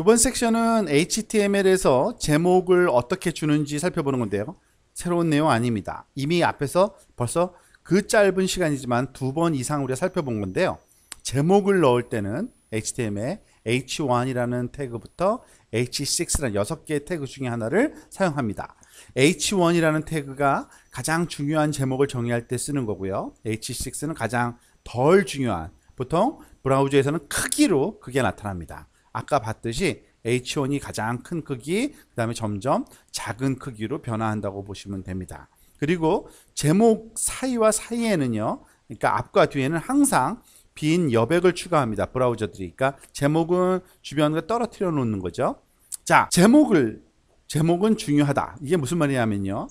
이번 섹션은 HTML에서 제목을 어떻게 주는지 살펴보는 건데요. 새로운 내용 아닙니다. 이미 앞에서 벌써 그 짧은 시간이지만 두 번 이상 우리가 살펴본 건데요. 제목을 넣을 때는 h t m l h1이라는 태그부터 h6라는 여섯 개의 태그 중에 하나를 사용합니다. h1이라는 태그가 가장 중요한 제목을 정의할 때 쓰는 거고요. h6는 가장 덜 중요한 보통 브라우저에서는 크기로 그게 나타납니다. 아까 봤듯이 H1이 가장 큰 크기, 그 다음에 점점 작은 크기로 변화한다고 보시면 됩니다. 그리고 제목 사이와 사이에는요, 그러니까 앞과 뒤에는 항상 빈 여백을 추가합니다. 브라우저들이. 그러니까 제목은 주변과 떨어뜨려 놓는 거죠. 자, 제목을, 제목은 중요하다. 이게 무슨 말이냐면요.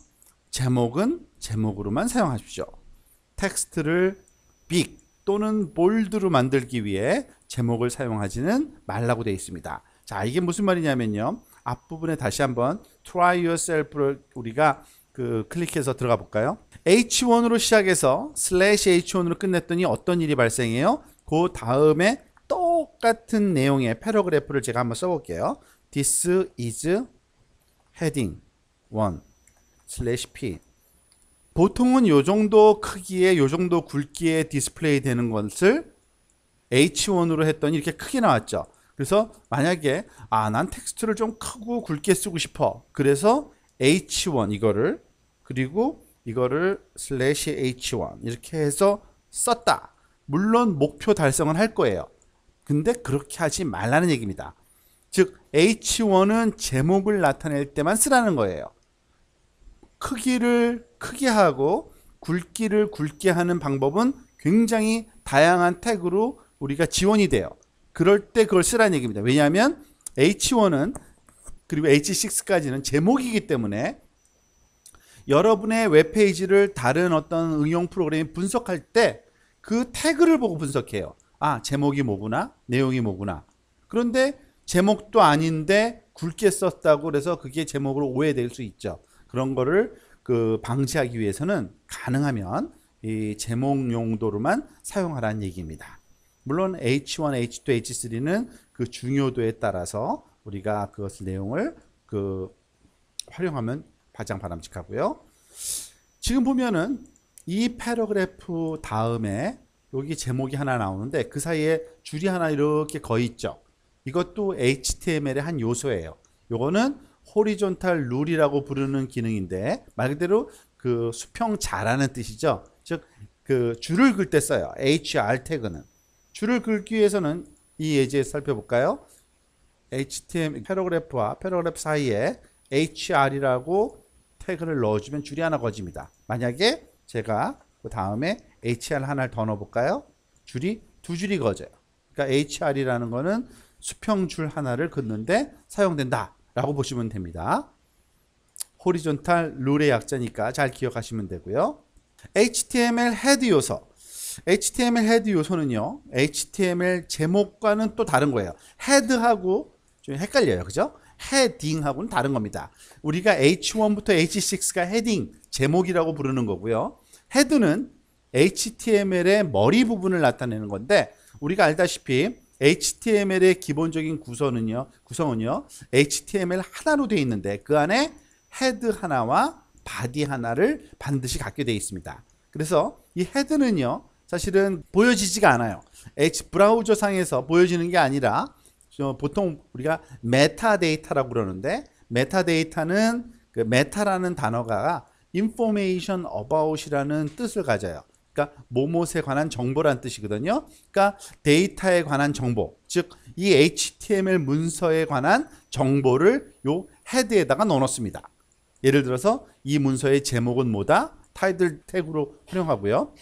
제목은 제목으로만 사용하십시오. 텍스트를 빅, 또는 볼드로 만들기 위해 제목을 사용하지는 말라고 되어 있습니다. 자, 이게 무슨 말이냐면요. 앞부분에 다시 한번 try yourself를 우리가 그 클릭해서 들어가 볼까요? h1으로 시작해서 slash h1으로 끝냈더니 어떤 일이 발생해요? 그 다음에 똑같은 내용의 패러그래프를 제가 한번 써볼게요. This is heading 1 slash p 보통은 요 정도 크기에 요 정도 굵기에 디스플레이 되는 것을 H1으로 했더니 이렇게 크게 나왔죠. 그래서 만약에 아 난 텍스트를 좀 크고 굵게 쓰고 싶어. 그래서 H1 이거를 그리고 이거를 슬래시 H1 이렇게 해서 썼다. 물론 목표 달성은 할 거예요. 근데 그렇게 하지 말라는 얘기입니다. 즉 H1은 제목을 나타낼 때만 쓰라는 거예요. 크기를 크게 하고 굵기를 굵게 하는 방법은 굉장히 다양한 태그로 우리가 지원이 돼요. 그럴 때 그걸 쓰라는 얘기입니다. 왜냐하면 H1은 그리고 H6까지는 제목이기 때문에 여러분의 웹페이지를 다른 어떤 응용 프로그램이 분석할 때 그 태그를 보고 분석해요. 아, 제목이 뭐구나, 내용이 뭐구나. 그런데 제목도 아닌데 굵게 썼다고 그래서 그게 제목으로 오해될 수 있죠. 그런 거를 그 방지하기 위해서는 가능하면 이 제목 용도로만 사용하라는 얘기입니다. 물론 H1, H2, H3는 그 중요도에 따라서 우리가 그것 내용을 그 활용하면 가장 바람직하고요. 지금 보면은 이 패러그래프 다음에 여기 제목이 하나 나오는데 그 사이에 줄이 하나 이렇게 거 있죠. 이것도 HTML의 한 요소예요. 요거는 호리존탈 룰이라고 부르는 기능인데 말 그대로 그 수평 자라는 뜻이죠. 즉 그 줄을 긁때 써요. HR 태그는 줄을 긁기 위해서는 이 예제 살펴볼까요? HTML 패러그래프와 패러그래프 사이에 HR이라고 태그를 넣어주면 줄이 하나 거집니다. 만약에 제가 그 다음에 HR 하나를 더 넣어볼까요? 줄이 두 줄이 거져요. 그러니까 HR이라는 거는 수평줄 하나를 긋는데 사용된다. 라고 보시면 됩니다. 호리존탈 룰의 약자니까 잘 기억하시면 되고요. HTML 헤드 요소. HTML 헤드 요소는요. HTML 제목과는 또 다른 거예요. 헤드하고 좀 헷갈려요. 그죠? 헤딩하고는 다른 겁니다. 우리가 H1부터 H6가 헤딩, 제목이라고 부르는 거고요. 헤드는 HTML의 머리 부분을 나타내는 건데 우리가 알다시피 HTML의 기본적인 구성은요, 구성은요, HTML 하나로 되어 있는데 그 안에 헤드 하나와 바디 하나를 반드시 갖게 되어 있습니다. 그래서 이 헤드는요, 사실은 보여지지가 않아요. H 브라우저 상에서 보여지는 게 아니라 보통 우리가 메타데이터라고 그러는데 메타데이터는 그 메타라는 단어가 information about이라는 뜻을 가져요. 그러니까 뭐뭇에 관한 정보란 뜻이거든요. 그러니까 데이터에 관한 정보, 즉 이 HTML 문서에 관한 정보를 요 헤드에다가 넣어놓습니다. 예를 들어서 이 문서의 제목은 뭐다? 타이틀 태그로 활용하고요.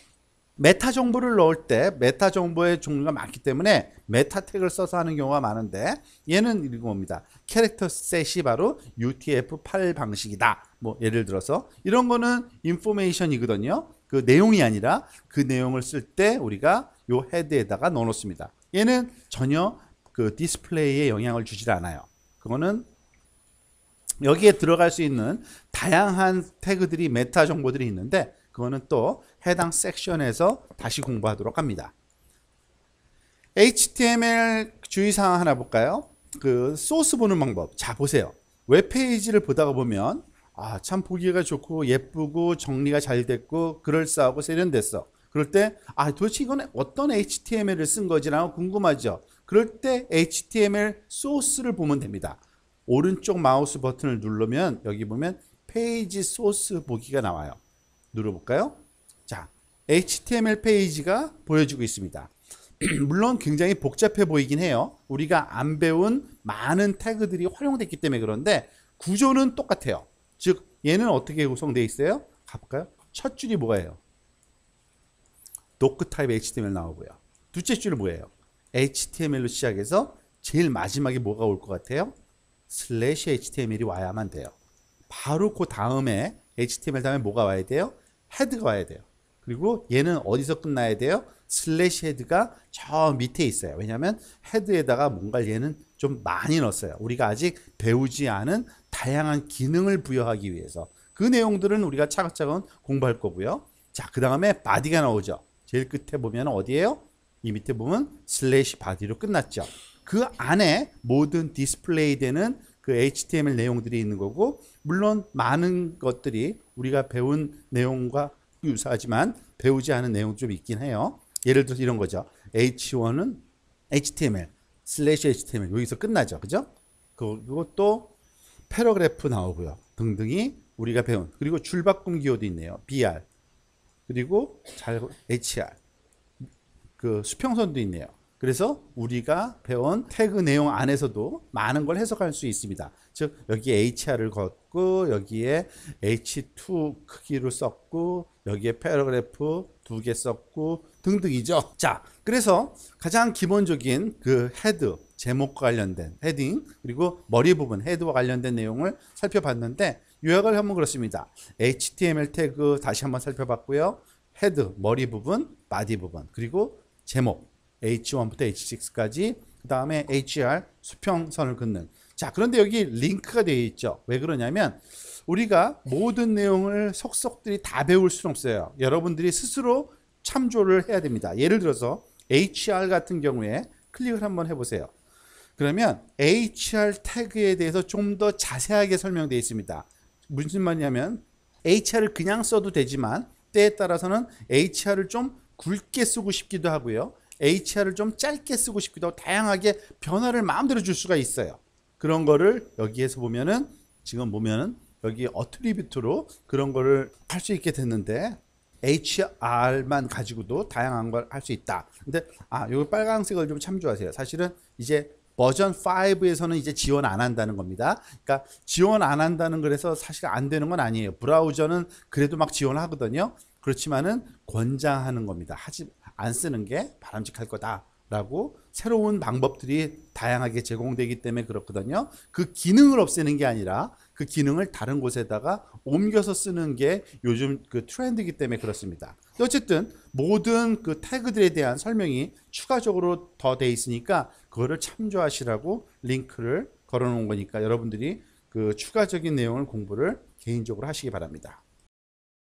메타 정보를 넣을 때 메타 정보의 종류가 많기 때문에 메타 태그를 써서 하는 경우가 많은데 얘는 이런 겁니다. 캐릭터 셋이 바로 UTF-8 방식이다. 뭐 예를 들어서 이런 거는 인포메이션이거든요. 그 내용이 아니라 그 내용을 쓸 때 우리가 요 헤드에다가 넣어 놓습니다. 얘는 전혀 그 디스플레이에 영향을 주질 않아요. 그거는 여기에 들어갈 수 있는 다양한 태그들이 메타 정보들이 있는데 그거는 또 해당 섹션에서 다시 공부하도록 합니다. HTML 주의사항 하나 볼까요? 그 소스 보는 방법. 자 보세요. 웹페이지를 보다가 보면 아, 참 보기가 좋고 예쁘고 정리가 잘 됐고 그럴싸하고 세련됐어. 그럴 때, 아, 도대체 이건 어떤 HTML을 쓴 거지라고 궁금하죠. 그럴 때 HTML 소스를 보면 됩니다. 오른쪽 마우스 버튼을 누르면 여기 보면 페이지 소스 보기가 나와요. 눌러볼까요? 자, HTML 페이지가 보여지고 있습니다. 물론 굉장히 복잡해 보이긴 해요. 우리가 안 배운 많은 태그들이 활용됐기 때문에 그런데 구조는 똑같아요. 즉 얘는 어떻게 구성되어 있어요? 가볼까요? 첫 줄이 뭐예요? 노크 타입 HTML 나오고요. 둘째 줄은 뭐예요? HTML로 시작해서 제일 마지막에 뭐가 올 것 같아요? 슬래시 HTML이 와야만 돼요. 바로 그 다음에 HTML 다음에 뭐가 와야 돼요? 헤드가 와야 돼요. 그리고 얘는 어디서 끝나야 돼요? 슬래시 헤드가 저 밑에 있어요. 왜냐하면 헤드에다가 뭔가 얘는 좀 많이 넣었어요. 우리가 아직 배우지 않은 다양한 기능을 부여하기 위해서 그 내용들은 우리가 차근차근 공부할 거고요. 자, 그 다음에 바디가 나오죠. 제일 끝에 보면 어디예요? 이 밑에 보면 슬래시 바디로 끝났죠. 그 안에 모든 디스플레이 되는 그 HTML 내용들이 있는 거고 물론 많은 것들이 우리가 배운 내용과 유사하지만 배우지 않은 내용도 좀 있긴 해요. 예를 들어서 이런 거죠. H1은 HTML, 슬래시 HTML 여기서 끝나죠. 그죠? 그, 것도 패러그래프 나오고요. 등등이 우리가 배운 그리고 줄 바꿈 기호도 있네요. BR 그리고 잘 HR 그 수평선도 있네요. 그래서 우리가 배운 태그 내용 안에서도 많은 걸 해석할 수 있습니다. 즉 여기에 HR을 걷고 여기에 H2 크기로 썼고 여기에 패러그래프 두 개 썼고 등등이죠. 자, 그래서 가장 기본적인 그 헤드, 제목과 관련된 헤딩, 그리고 머리 부분, 헤드와 관련된 내용을 살펴봤는데 요약을 하면 그렇습니다. HTML 태그 다시 한번 살펴봤고요. 헤드, 머리 부분, 바디 부분, 그리고 제목, H1부터 H6까지, 그 다음에 HR, 수평선을 긋는. 자, 그런데 여기 링크가 되어 있죠. 왜 그러냐면 우리가 모든 내용을 속속들이 다 배울 수는 없어요. 여러분들이 스스로 참조를 해야 됩니다. 예를 들어서 HR 같은 경우에 클릭을 한번 해보세요. 그러면 HR 태그에 대해서 좀 더 자세하게 설명되어 있습니다. 무슨 말이냐면 HR을 그냥 써도 되지만 때에 따라서는 HR을 좀 굵게 쓰고 싶기도 하고요. HR을 좀 짧게 쓰고 싶기도 하고 다양하게 변화를 마음대로 줄 수가 있어요. 그런 거를 여기에서 보면은 지금 보면은 여기 어트리뷰트로 그런 거를 할 수 있게 됐는데 HR만 가지고도 다양한 걸 할 수 있다. 근데 아, 요빨간색을좀 참조하세요. 사실은 이제 버전 5에서는 이제 지원 안 한다는 겁니다. 그러니까 지원 안 한다는 그래서 사실 안 되는 건 아니에요. 브라우저는 그래도 막 지원하거든요. 그렇지만은 권장하는 겁니다. 하지 안 쓰는 게 바람직할 거다라고 새로운 방법들이 다양하게 제공되기 때문에 그렇거든요. 그 기능을 없애는 게 아니라 그 기능을 다른 곳에다가 옮겨서 쓰는 게 요즘 그 트렌드이기 때문에 그렇습니다. 어쨌든 모든 그 태그들에 대한 설명이 추가적으로 더 돼 있으니까 그거를 참조하시라고 링크를 걸어 놓은 거니까 여러분들이 그 추가적인 내용을 공부를 개인적으로 하시기 바랍니다.